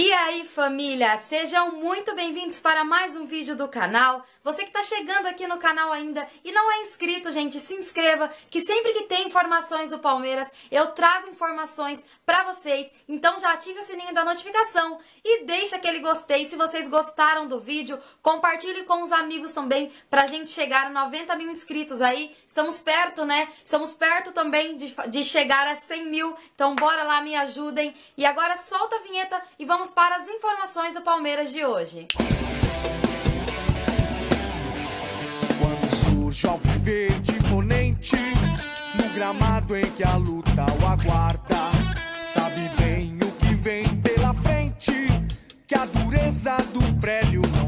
E aí família, sejam muito bem-vindos para mais um vídeo do canal. Você que está chegando aqui no canal ainda e não é inscrito, gente, se inscreva, que sempre que tem informações do Palmeiras, eu trago informações para vocês. Então já ative o sininho da notificação e deixe aquele gostei se vocês gostaram do vídeo. Compartilhe com os amigos também para a gente chegar a 90 mil inscritos aí, Estamos perto, né? Estamos perto também de, de chegar a 100 mil. Então bora lá, me ajudem. E agora solta a vinheta e vamos para as informações do Palmeiras de hoje. Quando surge ao viver de imponente, no gramado em que a luta o aguarda, sabe bem o que vem pela frente, que a dureza do prélio não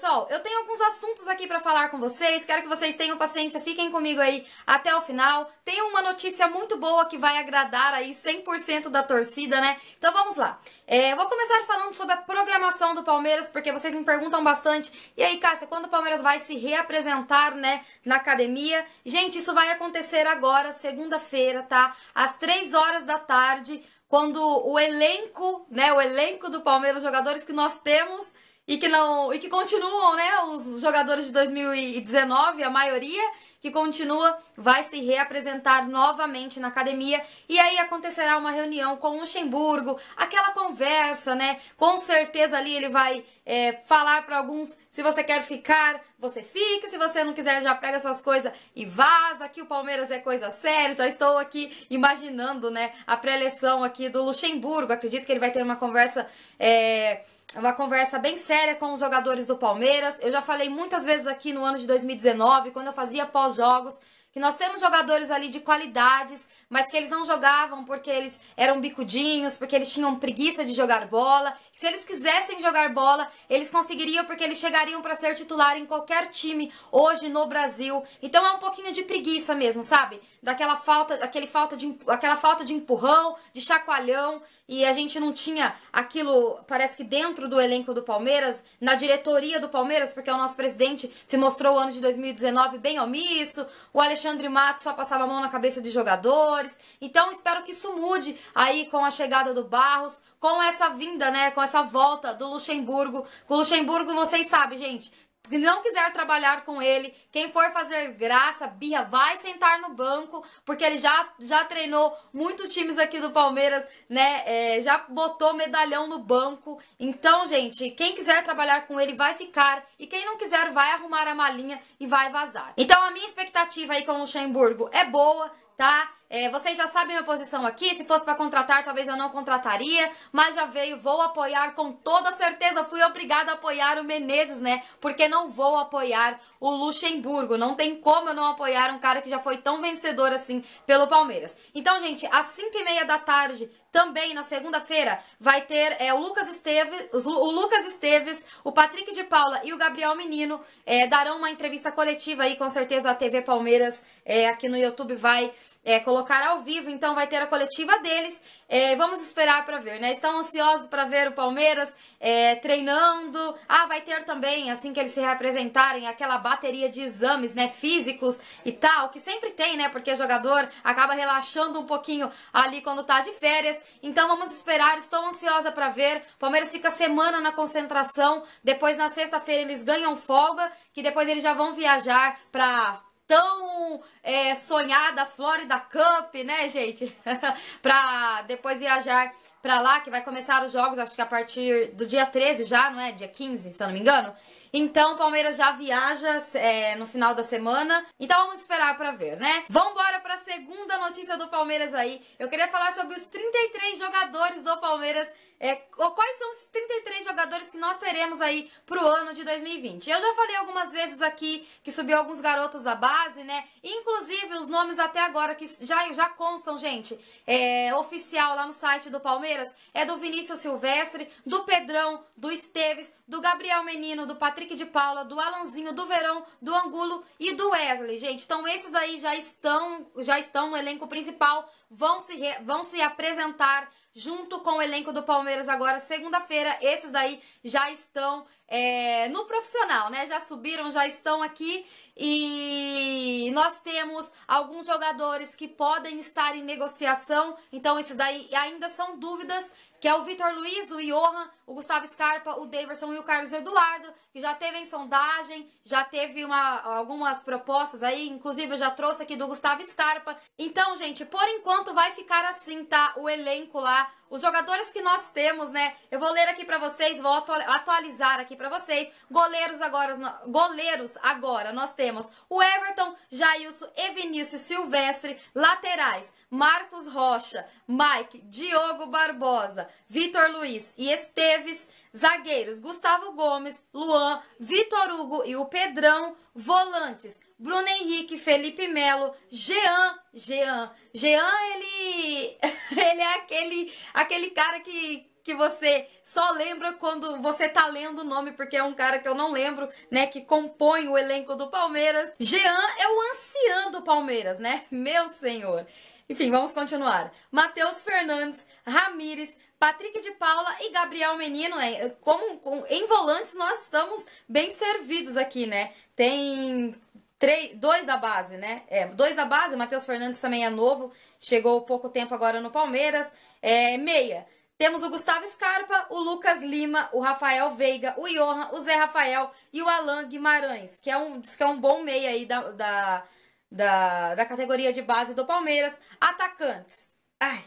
pessoal, eu tenho alguns assuntos aqui para falar com vocês. Quero que vocês tenham paciência, fiquem comigo aí até o final. Tem uma notícia muito boa que vai agradar aí 100% da torcida, né? Então vamos lá. É, eu vou começar falando sobre a programação do Palmeiras, porque vocês me perguntam bastante. E aí, Cássia, quando o Palmeiras vai se reapresentar, né, na academia? Gente, isso vai acontecer agora, segunda-feira, tá? Às 3 horas da tarde quando o elenco, né, o elenco do Palmeiras, os jogadores que nós temos, e que não e que continuam, né, os jogadores de 2019, a maioria que continua vai se reapresentar novamente na academia e aí acontecerá uma reunião com o Luxemburgo, aquela conversa, né? Com certeza ali ele vai é, falar para alguns se você quer ficar, você fica, se você não quiser já pega suas coisas e vaza, que o Palmeiras é coisa séria, já estou aqui imaginando, né, a pré-eleção aqui do Luxemburgo, acredito que ele vai ter uma conversa... É, é uma conversa bem séria com os jogadores do Palmeiras. Eu já falei muitas vezes aqui no ano de 2019, quando eu fazia pós-jogos, que nós temos jogadores ali de qualidades, mas que eles não jogavam porque eles eram bicudinhos, porque eles tinham preguiça de jogar bola. se eles quisessem jogar bola, eles conseguiriam porque eles chegariam para ser titular em qualquer time hoje no Brasil. Então é um pouquinho de preguiça mesmo, sabe? Daquela falta, aquele falta de, aquela falta de empurrão, de chacoalhão, e a gente não tinha aquilo, parece que dentro do elenco do Palmeiras, na diretoria do Palmeiras, porque o nosso presidente se mostrou o ano de 2019 bem omisso. O Alexandre Alexandre Matos só passava a mão na cabeça de jogadores. Então espero que isso mude aí com a chegada do Barros, com essa vinda, né, com essa volta do Luxemburgo. Com o Luxemburgo, vocês sabem, gente, se não quiser trabalhar com ele, quem for fazer graça, birra, vai sentar no banco, porque ele já, já treinou muitos times aqui do Palmeiras, né? É, já botou medalhão no banco. Então, gente, quem quiser trabalhar com ele vai ficar, e quem não quiser vai arrumar a malinha e vai vazar. Então, a minha expectativa aí com o Luxemburgo é boa, tá? É, vocês já sabem minha posição aqui. Se fosse para contratar, talvez eu não contrataria. Mas já veio, vou apoiar com toda certeza. Fui obrigada a apoiar o Menezes, né? Porque não vou apoiar o Luxemburgo. Não tem como eu não apoiar um cara que já foi tão vencedor assim pelo Palmeiras. Então, gente, às 5 e meia da tarde, também na segunda-feira, vai ter é, o, Lucas Esteves, o Lucas Esteves, o Patrick de Paula e o Gabriel Menino é, darão uma entrevista coletiva aí. Com certeza a TV Palmeiras é, aqui no YouTube vai é, colocar ao vivo, então vai ter a coletiva deles. É, vamos esperar para ver, né? Estão ansiosos para ver o Palmeiras é, treinando. Ah, vai ter também, assim que eles se representarem, aquela bateria de exames, né? Físicos e tal, que sempre tem, né? Porque jogador acaba relaxando um pouquinho ali quando tá de férias. Então vamos esperar, estou ansiosa para ver. Palmeiras fica semana na concentração, depois na sexta-feira eles ganham folga, que depois eles já vão viajar para tão é, sonhada Florida Cup, né, gente? para depois viajar pra lá, que vai começar os jogos, acho que a partir do dia 13 já, não é? Dia 15, se eu não me engano. Então, o Palmeiras já viaja é, no final da semana. Então, vamos esperar para ver, né? Vambora pra segunda notícia do Palmeiras aí. Eu queria falar sobre os 33 jogadores do Palmeiras. É, quais são os 33 jogadores que nós teremos aí pro ano de 2020? Eu já falei algumas vezes aqui que subiu alguns garotos da base, né? Inclusive, os nomes até agora que já, já constam, gente, é, oficial lá no site do Palmeiras Palmeiras é do Vinícius Silvestre, do Pedrão, do Esteves, do Gabriel Menino, do Patrick de Paula, do Alanzinho, do Verão, do Angulo e do Wesley, gente. Então esses aí já estão, já estão no elenco principal, vão se, re, vão se apresentar junto com o elenco do Palmeiras agora, segunda-feira. Esses daí já estão é, no profissional, né? Já subiram, já estão aqui. E nós temos alguns jogadores que podem estar em negociação. Então, esses daí ainda são dúvidas que é o Vitor Luiz, o Johan, o Gustavo Scarpa, o Daverson e o Carlos Eduardo, que já teve em sondagem, já teve uma, algumas propostas aí, inclusive eu já trouxe aqui do Gustavo Scarpa. Então, gente, por enquanto vai ficar assim, tá? O elenco lá os jogadores que nós temos, né? Eu vou ler aqui para vocês, vou atualizar aqui para vocês. Goleiros agora, goleiros agora nós temos o Everton, Jailson e Vinícius Silvestre, laterais. Marcos Rocha, Mike, Diogo Barbosa, Vitor Luiz e Esteves, zagueiros Gustavo Gomes, Luan, Vitor Hugo e o Pedrão, volantes Bruno Henrique, Felipe Melo, Jean, Jean. Jean, ele, ele é aquele, aquele cara que, que você só lembra quando você tá lendo o nome, porque é um cara que eu não lembro, né, que compõe o elenco do Palmeiras. Jean é o ancião do Palmeiras, né? Meu senhor. Enfim, vamos continuar. Matheus Fernandes, Ramires, Patrick de Paula e Gabriel Menino, é, como, como em volantes nós estamos bem servidos aqui, né? Tem Três, dois da base, né? É, dois da base, o Matheus Fernandes também é novo, chegou pouco tempo agora no Palmeiras. É, meia, temos o Gustavo Scarpa, o Lucas Lima, o Rafael Veiga, o Johan, o Zé Rafael e o Alan Guimarães, que é um, diz que é um bom meia aí da, da, da, da categoria de base do Palmeiras. Atacantes. Ai,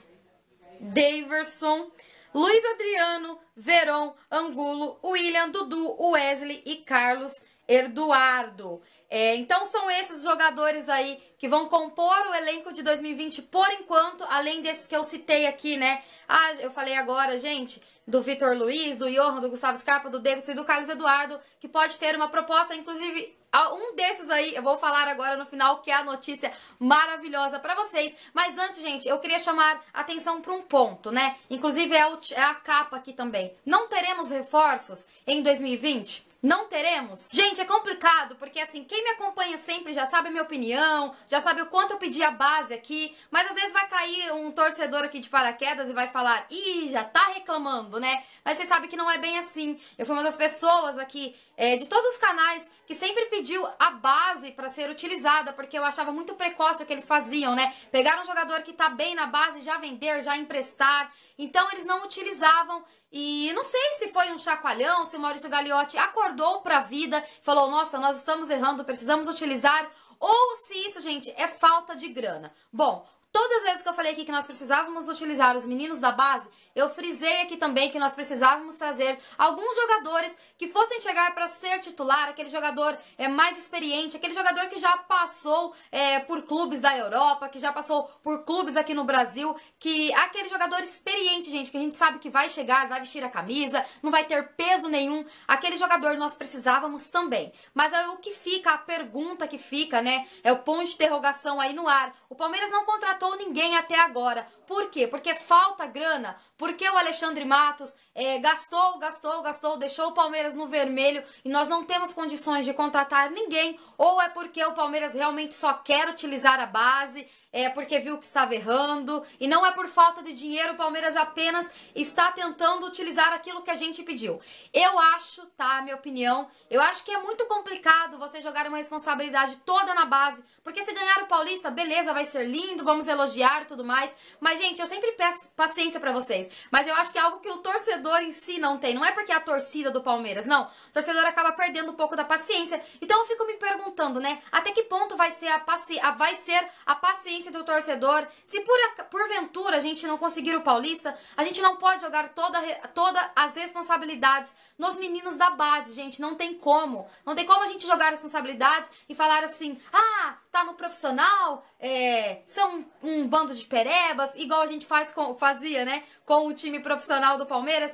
Daverson, Luiz Adriano, veron Angulo, William, Dudu, Wesley e Carlos Eduardo. É, então são esses jogadores aí que vão compor o elenco de 2020 por enquanto, além desses que eu citei aqui, né? Ah, eu falei agora, gente, do Vitor Luiz, do Johan, do Gustavo Scarpa, do Davis e do Carlos Eduardo, que pode ter uma proposta, inclusive um desses aí, eu vou falar agora no final, que é a notícia maravilhosa para vocês. Mas antes, gente, eu queria chamar atenção para um ponto, né? Inclusive é, é a capa aqui também. Não teremos reforços em 2020? Não teremos? Gente, é complicado, porque assim, quem me acompanha sempre já sabe a minha opinião, já sabe o quanto eu pedi a base aqui, mas às vezes vai cair um torcedor aqui de paraquedas e vai falar, ih, já tá reclamando, né? Mas você sabe que não é bem assim. Eu fui uma das pessoas aqui, é, de todos os canais, que sempre pediu a base para ser utilizada, porque eu achava muito precoce o que eles faziam, né? Pegar um jogador que tá bem na base, já vender, já emprestar. Então eles não utilizavam, e não sei se foi um chacoalhão, se o Maurício Gagliotti acordou acordou para a vida, falou: "Nossa, nós estamos errando, precisamos utilizar" ou se isso, gente, é falta de grana. Bom, Todas as vezes que eu falei aqui que nós precisávamos utilizar os meninos da base, eu frisei aqui também que nós precisávamos trazer alguns jogadores que fossem chegar para ser titular, aquele jogador é, mais experiente, aquele jogador que já passou é, por clubes da Europa, que já passou por clubes aqui no Brasil, que aquele jogador experiente, gente, que a gente sabe que vai chegar, vai vestir a camisa, não vai ter peso nenhum, aquele jogador nós precisávamos também. Mas é o que fica, a pergunta que fica, né, é o ponto de interrogação aí no ar. O Palmeiras não contratou contratou ninguém até agora. Por quê? Porque falta grana. Porque o Alexandre Matos é, gastou, gastou, gastou, deixou o Palmeiras no vermelho e nós não temos condições de contratar ninguém. Ou é porque o Palmeiras realmente só quer utilizar a base, é porque viu que estava errando. E não é por falta de dinheiro, o Palmeiras apenas está tentando utilizar aquilo que a gente pediu. Eu acho, tá? Minha opinião, eu acho que é muito complicado você jogar uma responsabilidade toda na base. Porque se ganhar o Paulista, beleza, vai ser lindo, vamos elogiar e tudo mais. Mas, gente, eu sempre peço paciência para vocês. Mas eu acho que é algo que o torcedor em si não tem. Não é porque é a torcida do Palmeiras, não. O torcedor acaba perdendo um pouco da paciência. Então eu fico me perguntando, né? Até que ponto vai ser a, paci a, vai ser a paciência do torcedor? Se por a, porventura a gente não conseguir o Paulista, a gente não pode jogar toda, todas as responsabilidades nos meninos da base, gente. Não tem como. Não tem como a gente jogar responsabilidades e falar assim, ah, tá no profissional, é, são um bando de perebas, igual a gente faz com, fazia, né? Com o time profissional do Palmeiras.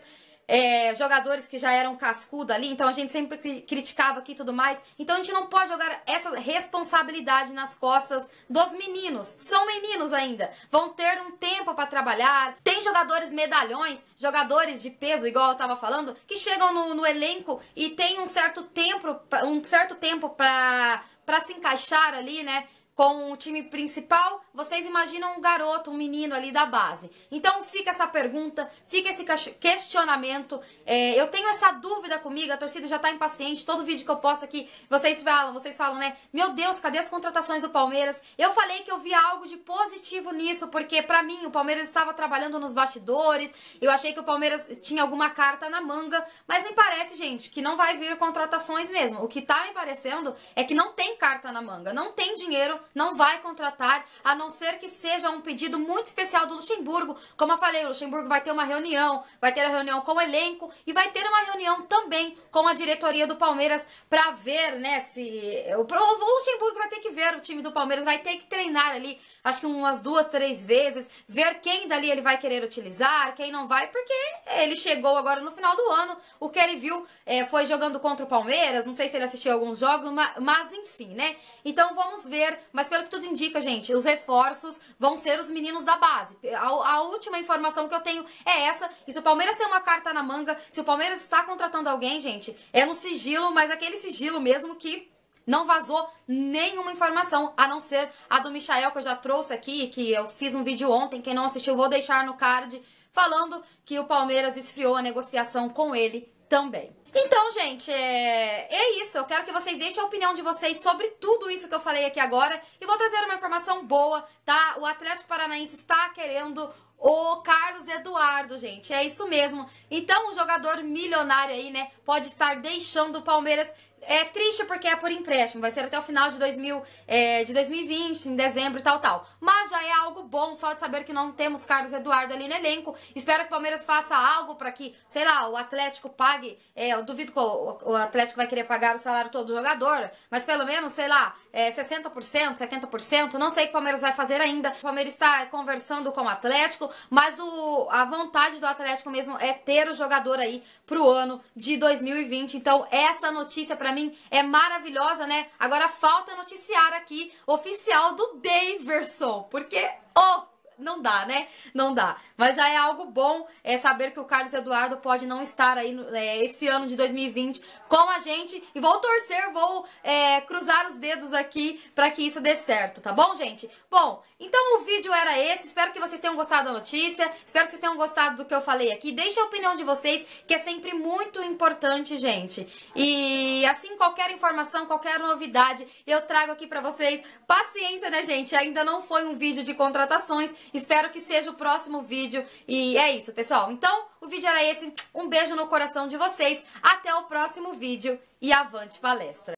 É, jogadores que já eram cascuda ali, então a gente sempre cri criticava aqui e tudo mais. Então a gente não pode jogar essa responsabilidade nas costas dos meninos. São meninos ainda, vão ter um tempo para trabalhar. Tem jogadores medalhões, jogadores de peso, igual eu tava falando, que chegam no, no elenco e tem um certo tempo, um certo tempo para para se encaixar ali, né, com o time principal vocês imaginam um garoto, um menino ali da base. Então fica essa pergunta, fica esse questionamento. É, eu tenho essa dúvida comigo, a torcida já tá impaciente. Todo vídeo que eu posto aqui, vocês falam, vocês falam, né? Meu Deus, cadê as contratações do Palmeiras? Eu falei que eu vi algo de positivo nisso, porque para mim o Palmeiras estava trabalhando nos bastidores. Eu achei que o Palmeiras tinha alguma carta na manga, mas me parece, gente, que não vai vir contratações mesmo. O que tá me parecendo é que não tem carta na manga, não tem dinheiro, não vai contratar. A não ser que seja um pedido muito especial do Luxemburgo. Como eu falei, o Luxemburgo vai ter uma reunião, vai ter a reunião com o elenco e vai ter uma reunião também com a diretoria do Palmeiras para ver, né, se o, Luxemburgo vai ter que ver o time do Palmeiras, vai ter que treinar ali, acho que umas duas, três vezes, ver quem dali ele vai querer utilizar, quem não vai, porque ele chegou agora no final do ano, o que ele viu é, foi jogando contra o Palmeiras, não sei se ele assistiu alguns jogos, mas, mas enfim, né? Então vamos ver, mas pelo que tudo indica, gente, os reforços reforços vão ser os meninos da base. A, a, última informação que eu tenho é essa. E se o Palmeiras tem uma carta na manga, se o Palmeiras está contratando alguém, gente, é no sigilo, mas aquele sigilo mesmo que não vazou nenhuma informação, a não ser a do Michael, que eu já trouxe aqui, que eu fiz um vídeo ontem. Quem não assistiu, vou deixar no card, falando que o Palmeiras esfriou a negociação com ele também. Então, gente, é... é... isso. Eu quero que vocês deixem a opinião de vocês sobre tudo isso que eu falei aqui agora. E vou trazer uma informação boa, tá? O Atlético Paranaense está querendo o Carlos Eduardo, gente. É isso mesmo. Então, o um jogador milionário aí, né, pode estar deixando o Palmeiras é triste porque é por empréstimo, vai ser até o final de, 2000, é, de 2020, em dezembro e tal, tal. Mas já é algo bom só de saber que não temos Carlos Eduardo ali no elenco. Espero que o Palmeiras faça algo para que, sei lá, o Atlético pague. É, eu duvido que o, o Atlético vai querer pagar o salário todo do jogador, mas pelo menos, sei lá, é, 60%, 70%, não sei o que o Palmeiras vai fazer ainda. O Palmeiras está conversando com o Atlético, mas o, a vontade do Atlético mesmo é ter o jogador aí pro ano de 2020. Então, essa notícia para mim é maravilhosa, né? Agora falta noticiar aqui oficial do Daverson, porque o oh, não dá, né? Não dá. Mas já é algo bom é saber que o Carlos Eduardo pode não estar aí é, esse ano de 2020 com a gente. E vou torcer, vou é, cruzar os dedos aqui para que isso dê certo, tá bom, gente? Bom, então o vídeo era esse, espero que vocês tenham gostado da notícia, espero que vocês tenham gostado do que eu falei aqui. Deixe a opinião de vocês, que é sempre muito importante, gente. E assim, qualquer informação, qualquer novidade, eu trago aqui pra vocês. Paciência, né, gente? Ainda não foi um vídeo de contratações, espero que seja o próximo vídeo. E é isso, pessoal. Então, o vídeo era esse, um beijo no coração de vocês, até o próximo vídeo e avante palestra!